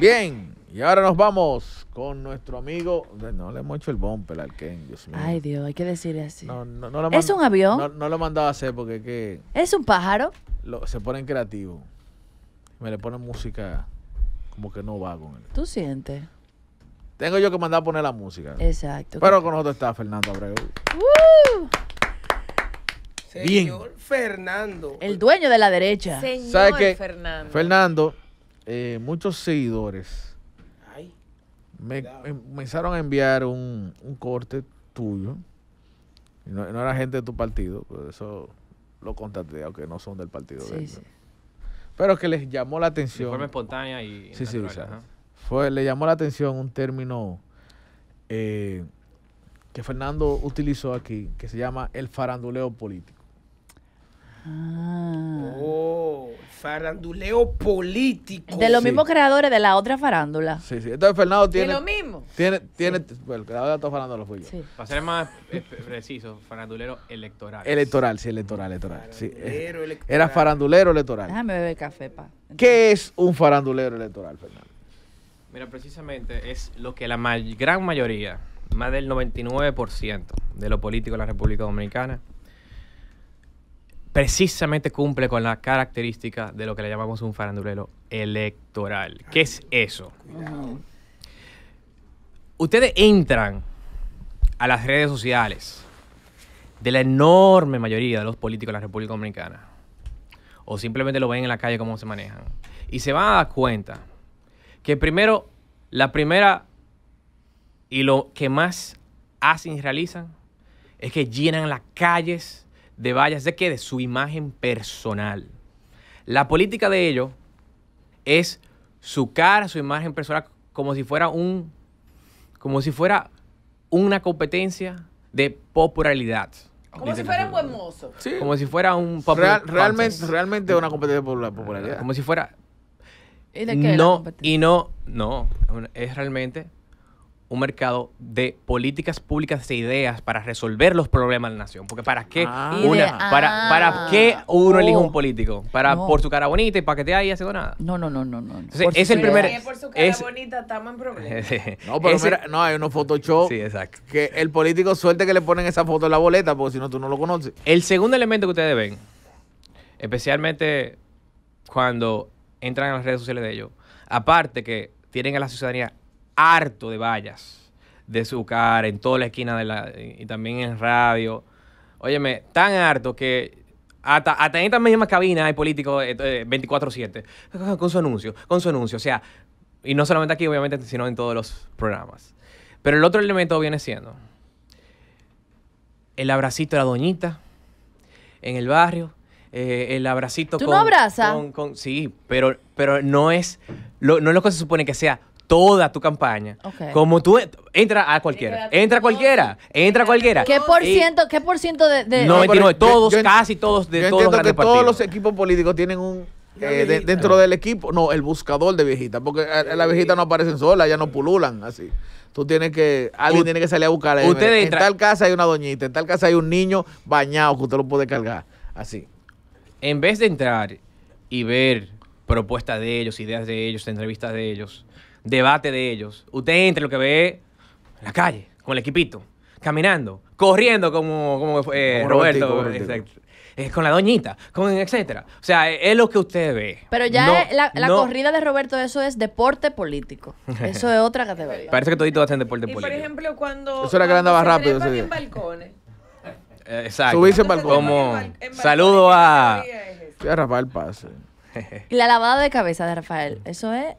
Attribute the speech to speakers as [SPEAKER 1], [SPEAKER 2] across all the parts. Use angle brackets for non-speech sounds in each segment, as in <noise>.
[SPEAKER 1] Bien, y ahora nos vamos con nuestro amigo. No le hemos hecho el bumper al Ken, Dios mío.
[SPEAKER 2] Ay, Dios, hay que decirle así.
[SPEAKER 1] ¿Es un avión? No, lo mandaba a hacer porque que.
[SPEAKER 2] ¿Es un pájaro?
[SPEAKER 1] se ponen creativos. Me le ponen música como que no va con él.
[SPEAKER 2] ¿Tú sientes?
[SPEAKER 1] Tengo yo que mandar a poner la música. Exacto. Pero con nosotros está Fernando Abreu.
[SPEAKER 2] ¡Woo! ¡Uh!
[SPEAKER 1] Señor
[SPEAKER 3] Fernando.
[SPEAKER 2] El
[SPEAKER 1] dueño de la derecha. Señor Fernando. Fernando, eh, muchos seguidores me empezaron a enviar un, corte tuyo. No, era gente de tu partido, por eso lo contaste, aunque no son del partido. Pero que les llamó la atención. De forma
[SPEAKER 4] espontánea y. Sí, sí,
[SPEAKER 1] Fue, le llamó la atención un término eh, que Fernando utilizó aquí, que se llama el faranduleo político. Ah. Oh, faranduleo político. De los mismos creadores de la otra farándula. Sí, sí. Entonces Fernando tiene. De lo mismo. Tiene, Bueno, el creador de la otra farándula fue yo.
[SPEAKER 4] Para ser más eh, preciso, farandulero electoral. Electoral,
[SPEAKER 1] sí, electoral, electoral. Eh, era farandulero electoral. Déjame beber café, pa. ¿Qué es un farandulero electoral, Fernando?
[SPEAKER 4] Mira, precisamente es lo que la gran mayoría, más del 99% de los políticos de la República Dominicana precisamente cumple con la característica de lo que le llamamos un farandulero electoral. ¿Qué es eso? Ustedes entran a las redes sociales de la enorme mayoría de los políticos de la República Dominicana, o simplemente lo ven en la calle cómo se manejan, y se van a dar cuenta que primero, la primera y lo que más hacen y realizan es que llenan las calles de vallas, ¿de qué? De su imagen personal. La política de ellos es su cara, su imagen personal, como si fuera un, como si fuera una competencia de popularidad. Como si fuera un
[SPEAKER 1] buen
[SPEAKER 4] Como si fuera un realmente, realmente una competencia por popularidad. Como si fuera. no, y no, no, es realmente un mercado de políticas públicas e ideas para resolver los problemas de la nación. Porque para qué ah. una, para, para ah. qué uno elige un oh. político, para por su cara bonita y para que te haya nada. No, no, no, no, no. es el primer es, por su cara bonita estamos en problemas. <laughs> no, pero no hay unos
[SPEAKER 1] Photoshop. Sí, exacto. Que el político suelte que le ponen esa foto en la boleta, porque si no tú no lo conoces.
[SPEAKER 4] El segundo elemento que ustedes ven, especialmente cuando entran a las redes sociales de ellos, aparte que tienen a la ciudadanía harto de vallas de su cara en toda la esquina de la, y también en radio. Óyeme, tan harto que hasta, en esta misma cabina hay políticos 24-7 eh, eh, con su anuncio, con su anuncio. O sea, y no solamente aquí, obviamente, sino en todos los programas. Pero el otro elemento viene siendo el abracito de la doñita en el barrio, eh, el abracito ¿Tú no Con, con, sí, pero, pero no es lo, no es lo que se supone que sea toda tu campaña. Como tú e, entra a cualquiera, entra cualquiera, entra cualquiera. ¿Qué por ciento,
[SPEAKER 2] qué por ciento de, 99,
[SPEAKER 4] todos, casi todos de todos los que todos
[SPEAKER 1] los equipos políticos tienen un
[SPEAKER 4] eh, dentro del equipo,
[SPEAKER 1] no, el buscador de viejitas, porque eh, las viejitas no aparecen solas, ya no pululan así. Tú tienes que, alguien tiene que salir a buscar. A entra en tal casa hay una doñita, en tal casa hay un niño bañado que usted lo
[SPEAKER 4] puede cargar, así. En vez de entrar y ver propuestas de ellos, ideas de ellos, entrevistas de ellos, debate de ellos, usted y lo que ve en la calle, con el equipito, caminando, corriendo como, como, eh, Roberto. Eh, con la doñita, con etcétera. O sea, eh, es lo que usted ve. Pero ya la, la corrida
[SPEAKER 2] de Roberto, eso es deporte político. Eso es otra categoría.
[SPEAKER 4] <laughs> Parece que todito hacen deporte y político.
[SPEAKER 1] por ejemplo, cuando. Eso era que andaba rápido. Se en
[SPEAKER 2] balcones.
[SPEAKER 1] exacto. Subirse en balcones. saludo a. a Rafael Paz. Y la lavada de cabeza de Rafael. Eso es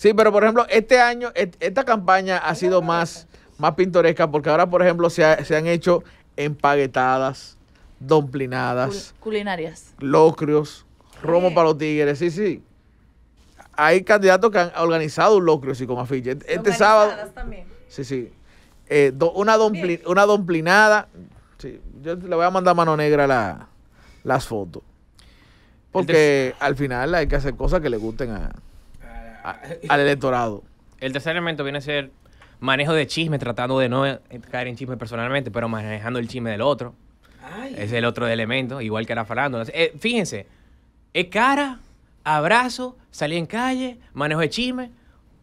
[SPEAKER 1] Sí, pero por ejemplo, este año, e, esta campaña ha sido más, más pintoresca porque ahora, por ejemplo, se, han hecho empaguetadas, domplinadas,
[SPEAKER 2] culinarias,
[SPEAKER 1] locrios, romo eh. para los tigres. Sí, sí. Hay candidatos que han organizado un locrio, sí, con afiche. Este sábado. Sí, sí. Eh, una, una domplinada. Sí, yo le voy a mandar mano negra las fotos. Porque al final hay que hacer cosas que le gusten a,
[SPEAKER 4] al electorado. El tercer elemento viene a ser manejo de chisme, tratando de no caer en chisme personalmente, pero manejando el chisme del otro. Es el otro elemento, igual que la farándula. Eh, fíjense, es cara, abrazo, salir en calle, manejo de chisme,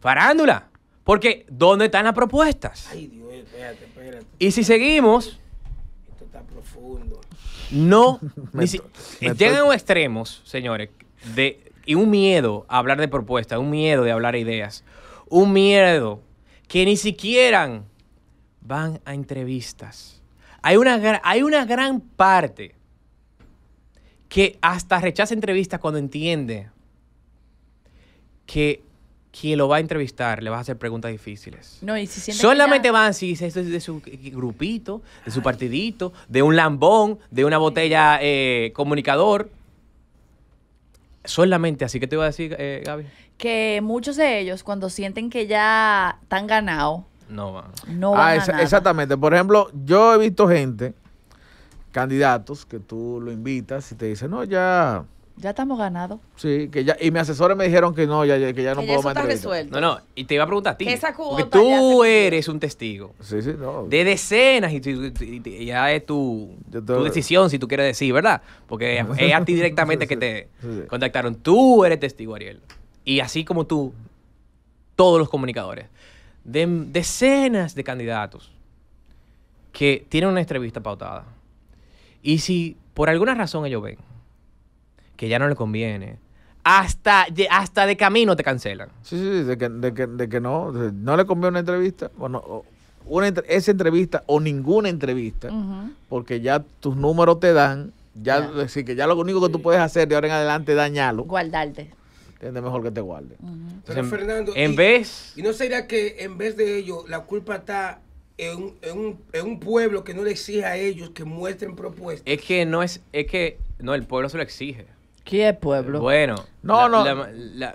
[SPEAKER 4] farándula. Porque, ¿dónde están las propuestas? Ay, Dios, espérate, espérate. Y si seguimos... Esto está profundo. No, <laughs> llegan a extremos, señores, de y un miedo a hablar de propuestas, un miedo de hablar ideas, un miedo que ni siquiera van a entrevistas. Hay una, hay una gran parte que hasta rechaza entrevistas cuando entiende que quien lo va a entrevistar le va a hacer preguntas difíciles.
[SPEAKER 2] No, y si Solamente van
[SPEAKER 4] si es de su grupito, de su partidito, de un lambón, de una botella eh, comunicador solamente, así que te iba a decir, eh, Gaby.
[SPEAKER 2] Que muchos de ellos, cuando sienten que ya están ganados, no, van. no ah, Exactamente.
[SPEAKER 1] Por ejemplo, yo he visto gente, candidatos, que tú lo invitas y te dicen, no, ya
[SPEAKER 2] ya estamos ganados.
[SPEAKER 1] Sí, que ya, y mis asesores me dijeron que
[SPEAKER 4] no, ya, que ya no puedo resuelto. No, no, y te iba a preguntar a ti. Esa tú eres un testigo. Sí, sí, no. De decenas, y, ya es tu, decisión, si tú quieres decir, ¿verdad? Porque <laughs> es a ti directamente que te contactaron. Tú eres testigo, Ariel. Y así como tú, todos los comunicadores, de decenas de candidatos que tienen una entrevista pautada. Y si por alguna razón ellos ven que ya no le conviene. Hasta, hasta de camino te cancelan. Sí, sí, de que, de que, de que no, no le conviene una entrevista. Bueno,
[SPEAKER 1] una, esa entrevista o ninguna entrevista, porque ya tus números te dan, ya, decir que ya lo único que tú puedes hacer de ahora en adelante es dañarlo. Guardarte. Es mejor que te
[SPEAKER 4] guarde. Em, Fernando, en y, vez.
[SPEAKER 3] ¿Y no sería que en vez de ello la culpa está en, en, un, en, un, pueblo que no le exige a ellos que muestren propuestas?
[SPEAKER 4] Es que no es, es que no, el pueblo se lo exige. ¿Qué pueblo? Bueno, no, la, no. La,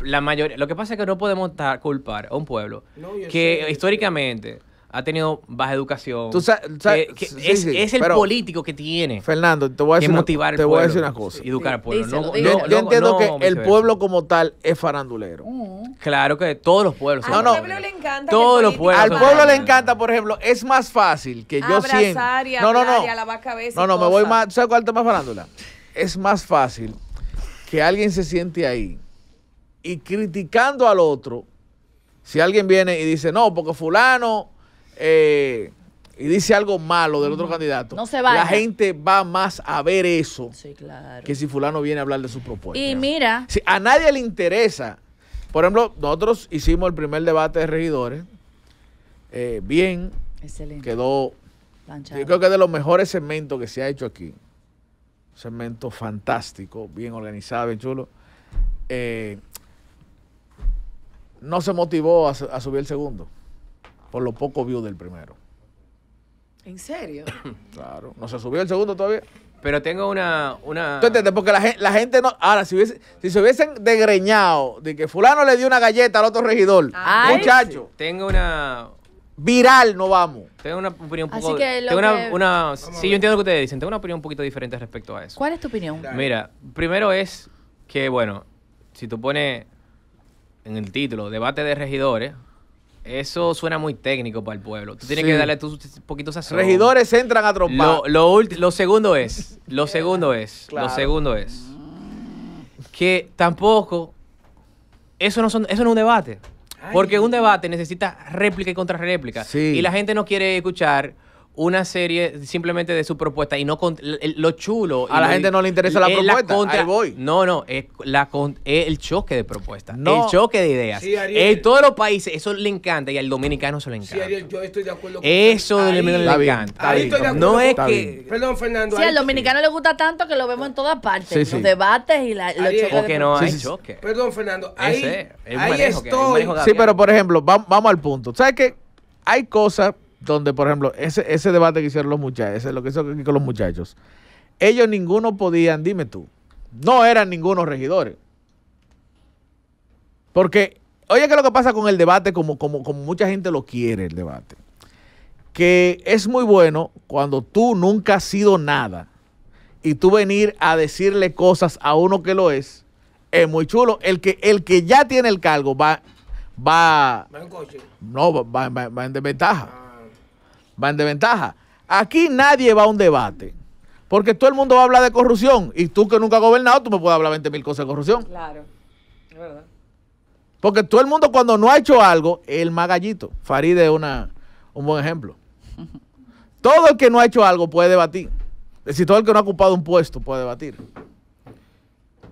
[SPEAKER 4] la, mayoría, lo que pasa es que no podemos culpar a un pueblo que históricamente ha tenido baja educación. Tú sabes, es, el político que tiene. Fernando,
[SPEAKER 1] te voy a decir, motivar te voy a decir una
[SPEAKER 4] cosa. Educar al pueblo. no, yo, entiendo que el
[SPEAKER 1] pueblo como tal es farandulero. Mm. Claro que todos los pueblos. Ah, al no, pueblo
[SPEAKER 4] le encanta. Todos los pueblos. Al pueblo le
[SPEAKER 1] encanta, por ejemplo, es más fácil que yo sienta. no, no, no.
[SPEAKER 4] no, no, me voy más.
[SPEAKER 1] ¿Sabes cuál es más farándula? es más fácil que alguien se siente ahí y criticando al otro, si alguien viene y dice, no, porque fulano... Eh, y dice algo malo del otro candidato, la gente va más a ver eso que si fulano viene a hablar de su propuesta. Y mira. Si a nadie le interesa. Por ejemplo, nosotros hicimos el primer debate de regidores. Eh, bien. Quedó. Yo creo que es de los mejores segmentos que se ha hecho aquí segmento fantástico, bien organizado, bien chulo. Eh, no se motivó a, subir el segundo por lo poco vio del primero.
[SPEAKER 4] ¿En serio? <coughs> claro,
[SPEAKER 1] no se subió el segundo todavía.
[SPEAKER 4] Pero tengo una... una... ¿Tú
[SPEAKER 1] entiendes? Porque la, gente, la gente no... Ahora, si, si se hubiesen degreñado de que fulano le dio una galleta al otro regidor,
[SPEAKER 4] muchacho. Tengo una, viral no vamos. Tengo una opinión un poco. sí, yo entiendo lo que ustedes dicen. Tengo una opinión un poquito diferente respecto a eso.
[SPEAKER 2] ¿Cuál es tu opinión?
[SPEAKER 4] Mira, primero es que, bueno, si tú pones en el título debate de regidores, eso suena muy técnico para el pueblo. Tú tienes que darle tus poquitos sazón. Regidores entran a trompar. Lo, lo, lo segundo es, lo <laughs> segundo es, lo segundo es que tampoco eso no son, eso no es un debate. Porque un debate necesita réplica y contrarréplica. Y la gente no quiere escuchar una serie simplemente de su propuesta y no con, lo chulo. A la gente no le interesa la propuesta. Ahí voy. No, no, es, la, el choque de propuestas, el choque de ideas. en todos los países eso le encanta y al dominicano se le encanta.
[SPEAKER 3] yo estoy de acuerdo con Eso le encanta. Ahí estoy de acuerdo no es que Perdón, Fernando. Sí, al
[SPEAKER 2] dominicano le gusta tanto que lo vemos en todas partes, los debates y la, los choques.
[SPEAKER 4] no hay choque.
[SPEAKER 2] Perdón, Fernando.
[SPEAKER 3] Ahí, estoy. sí, pero
[SPEAKER 1] por ejemplo, vamos al punto. ¿Sabes qué? Hay cosas donde, por ejemplo, ese, ese debate que hicieron los muchachos, ese, lo que con los muchachos, ellos ninguno podían, dime tú, no eran ningunos regidores. Porque, oye, ¿qué es lo que pasa con el debate? Como, como, como mucha gente lo quiere el debate. Que es muy bueno cuando tú nunca has sido nada y tú venir a decirle cosas a uno que lo es, es muy chulo. El que, el que ya tiene el cargo va, va, No, va, va, va en desventaja. Ah va en desventaja. Aquí nadie va a un debate. Porque todo el mundo va a hablar de corrupción. Y tú que nunca has gobernado, tú me puedes hablar 20.000 mil cosas de corrupción.
[SPEAKER 4] Claro, es verdad.
[SPEAKER 1] Porque todo el mundo cuando no ha hecho algo, el magallito. Faride es una, un buen ejemplo. <laughs> Todo el que no ha hecho algo puede debatir. Es decir, todo el que no ha ocupado un puesto puede debatir.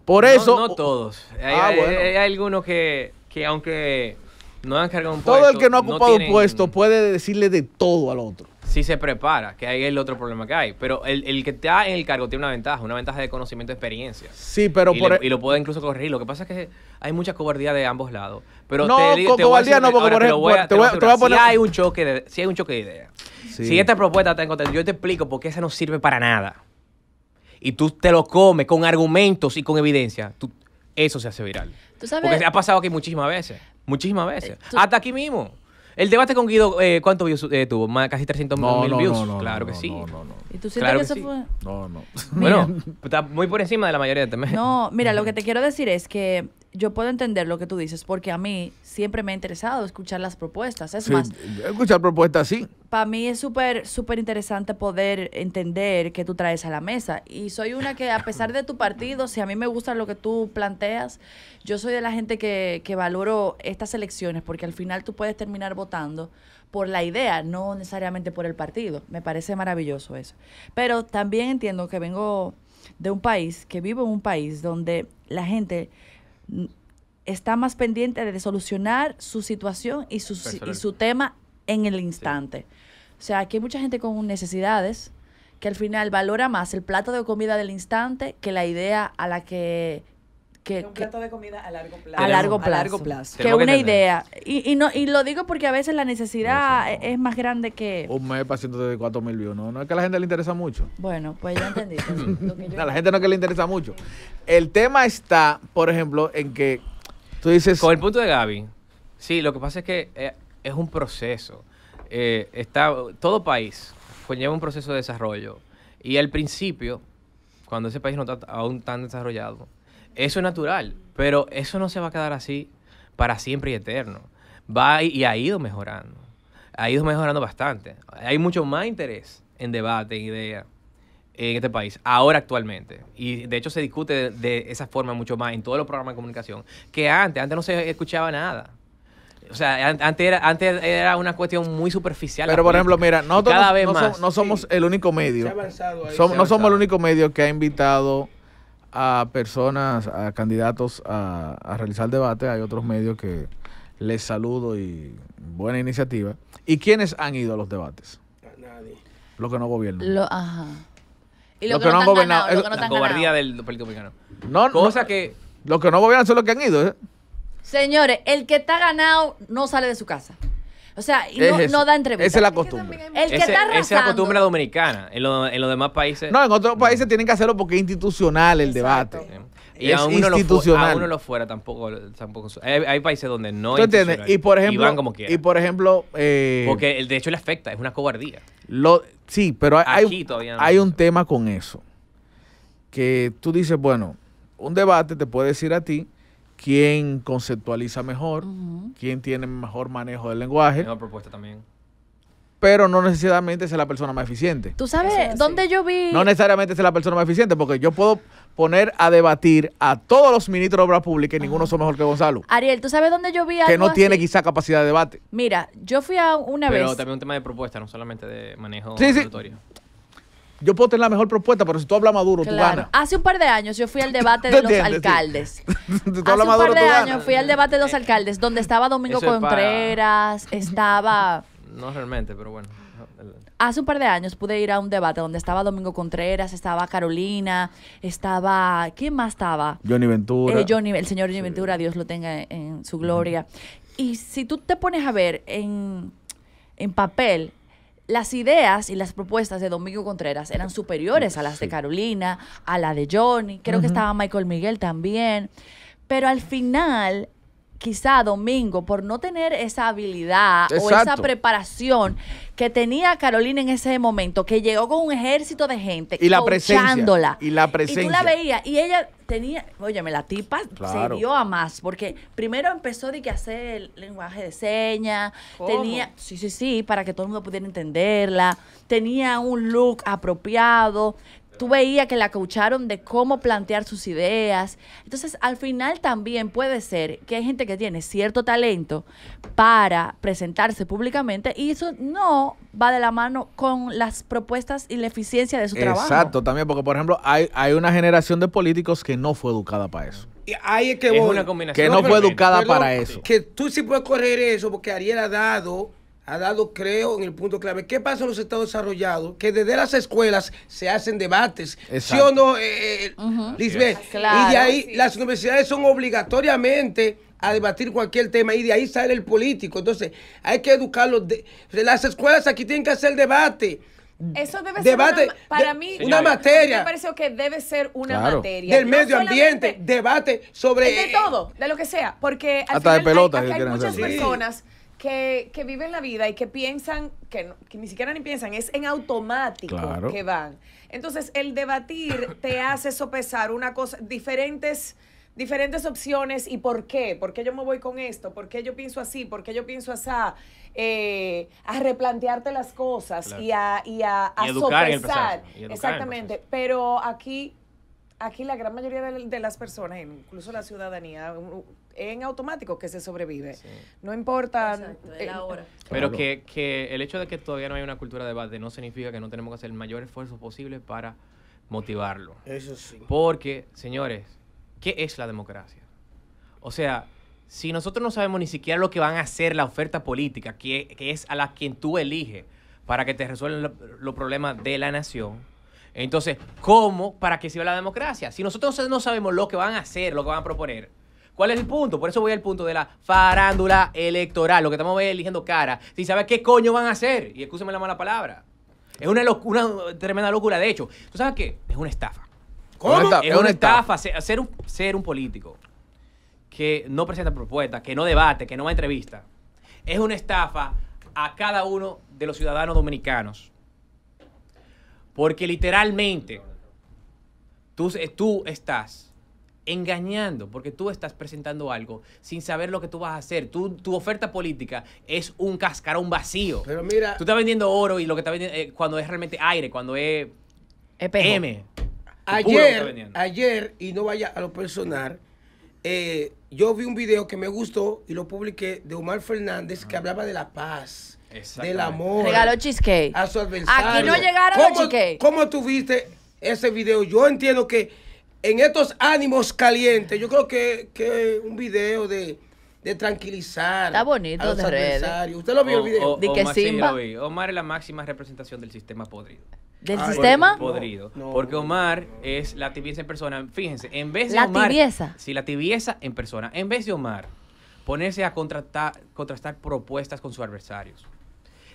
[SPEAKER 1] Por eso... No, todos.
[SPEAKER 4] Ah, hay, algunos que, que aunque no han cargado un todo puesto. Todo el que no ha ocupado un puesto
[SPEAKER 1] puede decirle de todo al otro.
[SPEAKER 4] Si se prepara, que ahí es el otro problema que hay. Pero el, que está en el cargo tiene una ventaja, una ventaja de conocimiento y experiencia. Sí, pero y por e- Y lo puede incluso corregir. Lo que pasa es que hay mucha cobardía de ambos lados. Pero no, te, cobardía no, porque por Si hay un choque de, ideas. Si esta propuesta está en yo te explico por qué esa no sirve para nada. Y tú te lo comes con argumentos y con evidencia. eso se hace viral. Porque se Porque ha pasado aquí muchísimas veces. Muchísimas veces. Eh, Hasta aquí mismo. El debate con Guido, eh, ¿cuánto views eh, tuvo? Más, casi 300 mil no, views. No, claro que sí. ¿Y tú sientes que, eso fue? No, no. Bueno, está muy por encima de la mayoría de temas.
[SPEAKER 2] No, mira, lo que te quiero decir es que yo puedo entender lo que tú dices, porque a mí siempre me ha interesado escuchar las propuestas. Es más,
[SPEAKER 4] escuchar
[SPEAKER 1] propuestas, sí.
[SPEAKER 2] Para mí es súper, súper interesante poder entender qué tú traes a la mesa. Y soy una que, a pesar de tu partido, si a mí me gusta lo que tú planteas, yo soy de la gente que, que valoro estas elecciones, porque al final tú puedes terminar votando por la idea, no necesariamente por el partido. Me parece maravilloso eso. Pero también entiendo que vengo de un país, que vivo en un país donde la gente está más pendiente de solucionar su situación y su, su tema en el instante. O sea, aquí hay mucha gente con necesidades que al final valora más el plato de comida del instante que la idea a la que que, un plato
[SPEAKER 4] de comida a largo plazo. A largo plazo. largo Que una idea.
[SPEAKER 2] Y, no, y lo digo porque a veces la necesidad e, es más grande que.
[SPEAKER 1] Un mes para 134 mil views. No, no es que a la gente le interesa mucho.
[SPEAKER 2] Bueno, pues ya entendí.
[SPEAKER 1] <laughs> a la gente no es que le interesa mucho. El tema está, por ejemplo, en que
[SPEAKER 4] tú dices. Con el punto de Gaby. Sí, lo que pasa es que eh, es un proceso. Eh, está, todo país conlleva un proceso de desarrollo. Y al principio, cuando ese país no está aún tan desarrollado, eso es natural, pero eso no se va a quedar así para siempre y eterno. Va y ha ido mejorando. Ha ido mejorando bastante. Hay mucho más interés en debate, en idea, en este país, ahora actualmente. Y de hecho se discute de, esa forma mucho más en todos los programas de comunicación que antes. Antes no se escuchaba nada. O sea, antes era, antes era una cuestión muy superficial. Pero, por ejemplo, mira, nosotros no,
[SPEAKER 1] Somos, el único medio. no somos el único medio que ha invitado a personas, a candidatos a, a realizar debate, hay otros medios que les saludo y buena iniciativa. ¿Y quiénes han ido a los debates? Nadie. Los que no gobiernan. Lo, ajá.
[SPEAKER 4] los que, no han gobernado. la cobardía del político dominicano.
[SPEAKER 1] No, no, que. Los que no gobiernan son los que han ido. ¿eh?
[SPEAKER 2] Señores, el que está ganado no sale de su casa. O sea, no, da entrevistas.
[SPEAKER 4] Esa es la costumbre. Esa es la costumbre dominicana. En, los demás países. No, en
[SPEAKER 1] otros países tienen que hacerlo porque es institucional el debate. Y es a uno lo
[SPEAKER 4] lo fuera tampoco. tampoco hay, países donde no entiendes? Y por ejemplo, van como quieran. y por ejemplo Porque el- de hecho le afecta, es una cobardía. lo, sí, pero hay, hay un
[SPEAKER 1] tema con eso. Que tú dices, bueno, un debate te puede decir a ti, quién conceptualiza mejor, quién tiene mejor manejo del lenguaje. Mejor
[SPEAKER 4] propuesta también.
[SPEAKER 1] Pero no necesariamente es la persona más eficiente.
[SPEAKER 2] ¿Tú sabes dónde yo vi? No
[SPEAKER 1] necesariamente es la persona más eficiente, porque yo puedo poner a debatir a todos los ministros de Obras Públicas y ninguno ah. son mejor que Gonzalo.
[SPEAKER 2] Ariel, ¿tú sabes dónde yo vi algo Que no tiene
[SPEAKER 1] quizá capacidad de debate.
[SPEAKER 2] Mira, yo fui a una vez... Pero también
[SPEAKER 4] un tema de propuesta, no solamente de manejo sí,
[SPEAKER 1] yo puedo tener la mejor propuesta, pero si tú hablas
[SPEAKER 4] maduro, tú ganas.
[SPEAKER 2] Hace un par de años yo fui al <laughs> debate de los alcaldes.
[SPEAKER 4] <laughs> Hace un par de años
[SPEAKER 2] fui al debate de los eh, alcaldes, donde eh, estaba Domingo Contreras, <laughs> estaba...
[SPEAKER 4] No realmente, pero bueno.
[SPEAKER 2] Hace un par de años pude ir a un debate donde estaba Domingo Contreras, estaba Carolina, estaba... ¿Quién más estaba?
[SPEAKER 1] Johnny Ventura. Eh, el
[SPEAKER 2] señor Johnny Ventura, Dios lo tenga en, su gloria. Y si tú te pones a ver en, en papel, las ideas y las propuestas de Domingo Contreras eran superiores a las de Carolina, a la de Johnny, creo que estaba Michael Miguel también, pero al final quizá Domingo, por no tener esa habilidad o esa preparación que tenía Carolina en ese momento, que llegó con un ejército de gente y la
[SPEAKER 1] y la presencia y tú la
[SPEAKER 2] veías y ella tenía, óyeme, la tipa se dio a más porque primero empezó de que hacer el lenguaje de señas, tenía, sí, sí, sí, para que todo el mundo pudiera entenderla, tenía un look apropiado, tú veías que la coacharon de cómo plantear sus ideas. Entonces, al final también puede ser que hay gente que tiene cierto talento para presentarse públicamente y eso no va de la mano con las propuestas y la eficiencia de su trabajo. Exacto,
[SPEAKER 1] también, porque por ejemplo, hay, una generación de políticos que no fue educada para eso.
[SPEAKER 3] Y
[SPEAKER 2] ahí es
[SPEAKER 1] que, una combinación. que no fue educada para eso.
[SPEAKER 3] Que tú sí puedes correr eso porque Ariel ha dado ha dado, creo, en el punto clave. ¿Qué pasa en los estados desarrollados? Que desde las escuelas se hacen debates. ¿Sí o no, eh, eh, eh, Lisbeth? y de ahí las universidades son obligatoriamente a debatir cualquier tema y de ahí sale el político. Entonces, hay que educarlos. De, las escuelas aquí tienen que hacer debate.
[SPEAKER 4] Eso debe ser una, para mí una materia. Me pareció que debe ser una materia. Del medio ambiente,
[SPEAKER 3] debate sobre de
[SPEAKER 4] todo, de lo que sea, porque hay, muchas personas que, que viven la vida y que piensan, que, ni siquiera ni piensan, es en automático que van. Entonces, el debatir te <coughs> hace sopesar una cosa, diferentes diferentes opciones y por qué. ¿Por qué yo me voy con esto? ¿Por qué yo pienso así? ¿Por qué yo pienso así? Eh, a replantearte las cosas y a, y sopesar. Exactamente. Pero aquí, aquí la gran mayoría de las personas, e incluso la ciudadanía, en automático que se sobrevive. No importa. Eh, Pero que, el hecho de que todavía no hay una cultura de debate no significa que no tenemos que hacer el mayor esfuerzo posible para motivarlo. Eso sí. Porque, señores, ¿qué es la democracia? O sea, si nosotros no sabemos ni siquiera lo que van a hacer la oferta política, que, es a la quien tú eliges para que te resuelvan los problemas de la nación, entonces, ¿cómo para que sirva la democracia? Si nosotros no sabemos lo que van a hacer, lo que van a proponer, ¿Cuál es el punto? Por eso voy al punto de la farándula electoral, lo que estamos eligiendo cara. Si sabes qué coño van a hacer, y escúchame la mala palabra. Es una, locura, una tremenda locura, de hecho. ¿Tú sabes qué? Es una estafa. ¿Cómo? Es una estafa. Ser, un, político que no presenta propuestas, que no debate, que no va a entrevista, es una estafa a cada uno de los ciudadanos dominicanos. Porque literalmente tú, tú estás engañando, porque tú estás presentando algo sin saber lo que tú vas a hacer. Tú, tu oferta política es un cascarón vacío. Pero mira. Tú estás vendiendo oro y lo que estás vendiendo eh, cuando es realmente aire, cuando es EPM.
[SPEAKER 3] Ayer, ayer, y no vaya a lo personal, eh, yo vi un video que me gustó y lo publiqué de Omar Fernández que ah. hablaba de la paz. Del amor. Regaló cheesecake. A su
[SPEAKER 2] adversario. Aquí no llegaron ¿Cómo, cheesecake.
[SPEAKER 3] ¿Cómo tuviste ese video? Yo entiendo que en estos ánimos calientes, yo creo que, un video de, tranquilizar Está bonito a de ¿Usted lo vio el video? de que Omar,
[SPEAKER 4] Omar es la máxima representación del sistema podrido. ¿Del sistema? Podrido. porque Omar es la tibieza en persona. Fíjense, en vez de la Omar... La tibieza. Sí, la tibieza en persona. En vez de Omar ponerse a contrastar propuestas con sus adversarios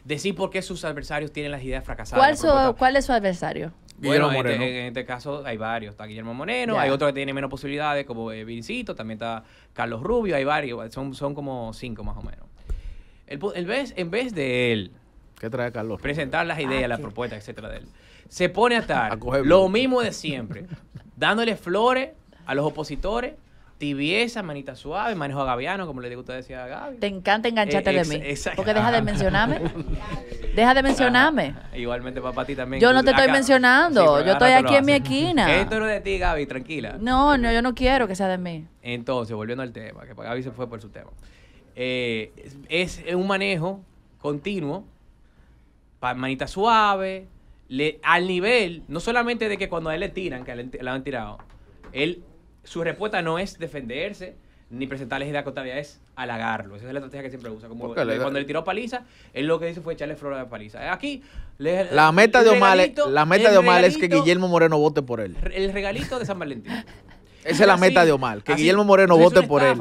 [SPEAKER 4] decir por qué sus adversarios tienen las ideas fracasadas. ¿Cuál,
[SPEAKER 2] ¿Cuál, es su adversario?
[SPEAKER 4] bueno, este, En este, caso hay varios. Está Guillermo Moreno, hay otro que tiene menos posibilidades, como eh, Vincito, también está Carlos Rubio, hay varios. Son, son como cinco más o menos. El, el en vez de él. ¿Qué trae Carlos? Presentar las ideas, ah, las propuestas, etcétera de él. Se pone a estar <laughs> lo mismo de siempre, dándole flores a los opositores, tibieza, manita suave, manejo a Gaviano, como le gusta decir decía a Gaby. Te encanta engancharte eh, de mí. Porque deja de <laughs> ah. mencionarme. <laughs>
[SPEAKER 2] Deja de ah, mencionarme.
[SPEAKER 4] igualmente, papá, ti también. Yo no te estoy mencionando. yo estoy aquí en mi esquina. <laughs> Esto no es de ti, Gaby, tranquila. No,
[SPEAKER 2] no, yo no quiero que sea de mí.
[SPEAKER 4] Entonces, volviendo al tema, que Gaby se fue por su tema. Eh, es, un manejo continuo, manita suave, al nivel, no solamente de que cuando a él le tiran, que la le han tirado, él, su respuesta no es defenderse, ni presentarles idea que todavía es halagarlo. Esa es la estrategia que siempre usa. Como cuando le tiró paliza, él lo que hizo fue echarle flora de paliza. Eh, aquí, le, la, meta de Omar, la meta de Omar es que Guillermo
[SPEAKER 1] Moreno vote por él.
[SPEAKER 4] El regalito de San Valentín. <laughs> Esa es la meta de Omar, que Guillermo Moreno vote por él.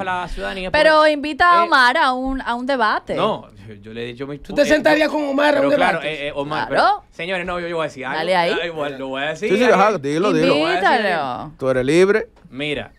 [SPEAKER 2] pero invita a eh, Omar a, un, a un debate. No,
[SPEAKER 4] yo, le he dicho... ¿Tú te eh, sentarías con Omar a un debate? Claro, Omar, señores, no, yo, yo, voy a decir algo. Dale ahí. lo voy a decir. Sí, sí, dilo, dilo. Tú eres libre. Mira,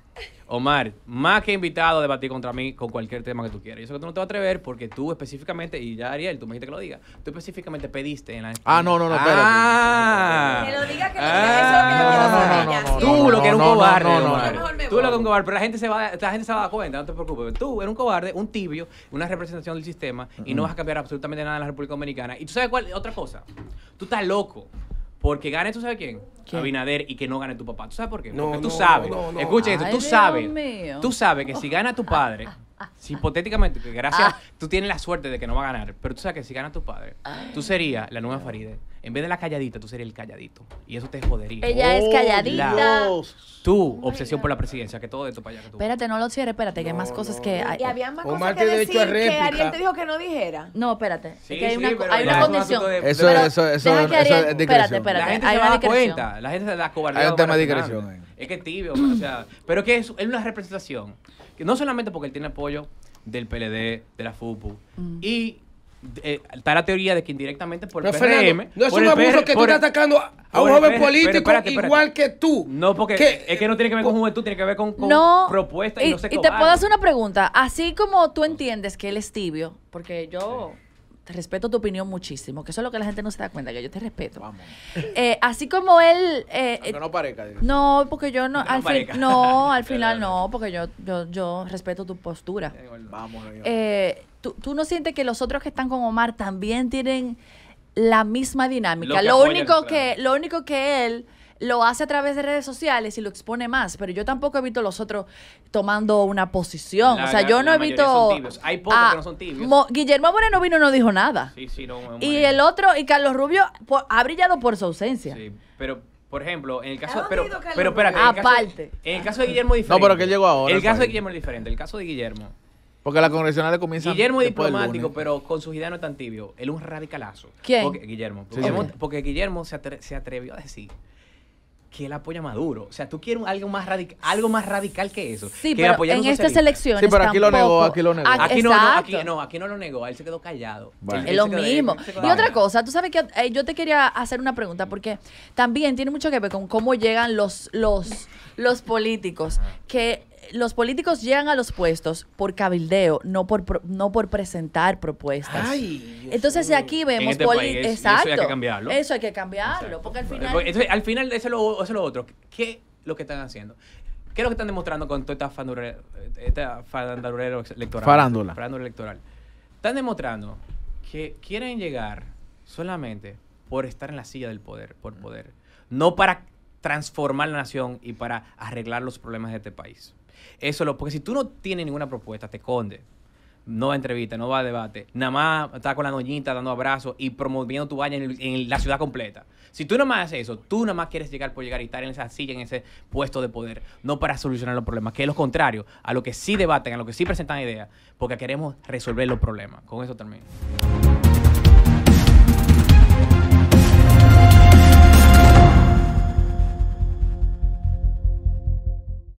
[SPEAKER 4] Omar, más que invitado a debatir contra mí con cualquier tema que tú quieras. eso sé que tú no te vas a atrever porque tú específicamente, y ya Ariel, tú me dijiste que lo diga, tú específicamente pediste en la... Ah, no, no, no, espérate. Ah. que lo diga, que que Tú lo que eres un cobarde, Tú lo que eres un cobarde, pero la gente, se va, la gente se va a dar cuenta, no te preocupes. Tú eres un cobarde, un tibio, una representación del sistema y no mm. vas a cambiar absolutamente nada en la República Dominicana. Y tú sabes cuál, otra cosa, tú estás loco. Porque gane, ¿tú sabes quién? Abinader y que no gane tu papá. ¿Tú sabes por qué? No, Porque tú sabes. No, Escuchen esto, tú sabes. Tú sabes que si gana tu padre, <laughs> hipotéticamente, gracias, ah. tú tienes la suerte de que no va a ganar, pero tú sabes que si gana tu padre, tú serías la nueva Faride. En vez de la calladita, tú serías el calladito. Y eso te jodería. Ella es oh, calladita. tú, oh obsesión por la presidencia, que todo esto para allá.
[SPEAKER 2] tú. Espérate, no lo cierres, espérate, que hay más cosas que. Hay. Y había más cosas que Ariel te dijo que no dijera. No, espérate. que hay una, condición. eso, es eso, Ariel, eso Espérate, espérate. La gente se da
[SPEAKER 4] cuenta. La gente se da cobardía. Hay un tema de discreción Es que tibio, o sea. <laughs> Pero que es, una representación. no solamente porque él tiene apoyo del PLD, de la FUPU, mm. y eh, está la teoría de que indirectamente por el no, no es un abuso que tú estás atacando a un joven político igual que tú. No, porque es que no tiene que ver con juventud, tiene que ver con, propuestas y, no sé Y te puedo hacer
[SPEAKER 2] una pregunta. Así como tú entiendes que él es tibio, porque yo. Te respeto tu opinión muchísimo, que eso es lo que la gente no se da cuenta, que yo te respeto. Eh, así como él... Eh, eh, no No, porque yo no... al no, no, al <laughs> final no, porque yo, yo, yo respeto tu postura. Vamos, eh, ¿tú, no sientes que los otros que están con Omar también tienen la misma dinámica. Lo, único, que, lo único que él lo hace a través de redes sociales y lo expone más, pero yo tampoco he visto los otros tomando una posición. o sea, yo no he visto... Hay pocos que no son tibios. Guillermo Moreno vino y no dijo nada. Sí, sí, no, y el otro, y Carlos Rubio, ha brillado por su ausencia. Sí,
[SPEAKER 4] pero por ejemplo, en el caso. Pero, pero pero Aparte. en el caso de Guillermo es diferente. No, pero que llegó ahora. El caso de Guillermo es diferente. El caso de Guillermo porque congresional congresionales comienza Guillermo es diplomático, pero con su no es tan tibio. Él es un radicalazo. ¿Quién? Porque Guillermo. porque, Guillermo se, atrevió a decir que él apoya a Maduro. O sea, tú quieres algo más radical, algo más radical que eso. Sí, pero en estas elecciones. Sí, pero aquí lo negó, aquí lo negó. Aquí, no, aquí no, aquí no lo negó, él se quedó callado. es lo mismo. y otra
[SPEAKER 2] cosa, tú sabes que eh, yo te quería hacer una pregunta porque también tiene mucho que ver con cómo llegan los los los políticos que los políticos llegan a los puestos por
[SPEAKER 4] cabildeo,
[SPEAKER 2] no por, no por presentar propuestas. Entonces si aquí vemos... Este eso hay que cambiarlo. Eso hay que cambiarlo, porque al
[SPEAKER 4] final... eso es, lo, eso es lo otro. ¿Qué es lo que están haciendo? ¿Qué es lo que están demostrando con toda esta electoral? Farándula. Farándula electoral. Están demostrando que quieren llegar solamente por estar en la silla del poder, por poder. No para transformar la nación y para arreglar los problemas de este país. Eso lo, porque si tú no tienes ninguna propuesta, te escondes. No va a entrevista, no va a debate. Nada más está con la noñita dando abrazos y promoviendo tu baño en, en, la ciudad completa. Si tú nada más haces eso, tú nada más quieres llegar por llegar y estar en esa silla, en ese puesto de poder, no para solucionar los problemas, que es lo contrario a lo que sí debaten, a lo que sí presentan ideas, porque queremos resolver los problemas. Con eso termino.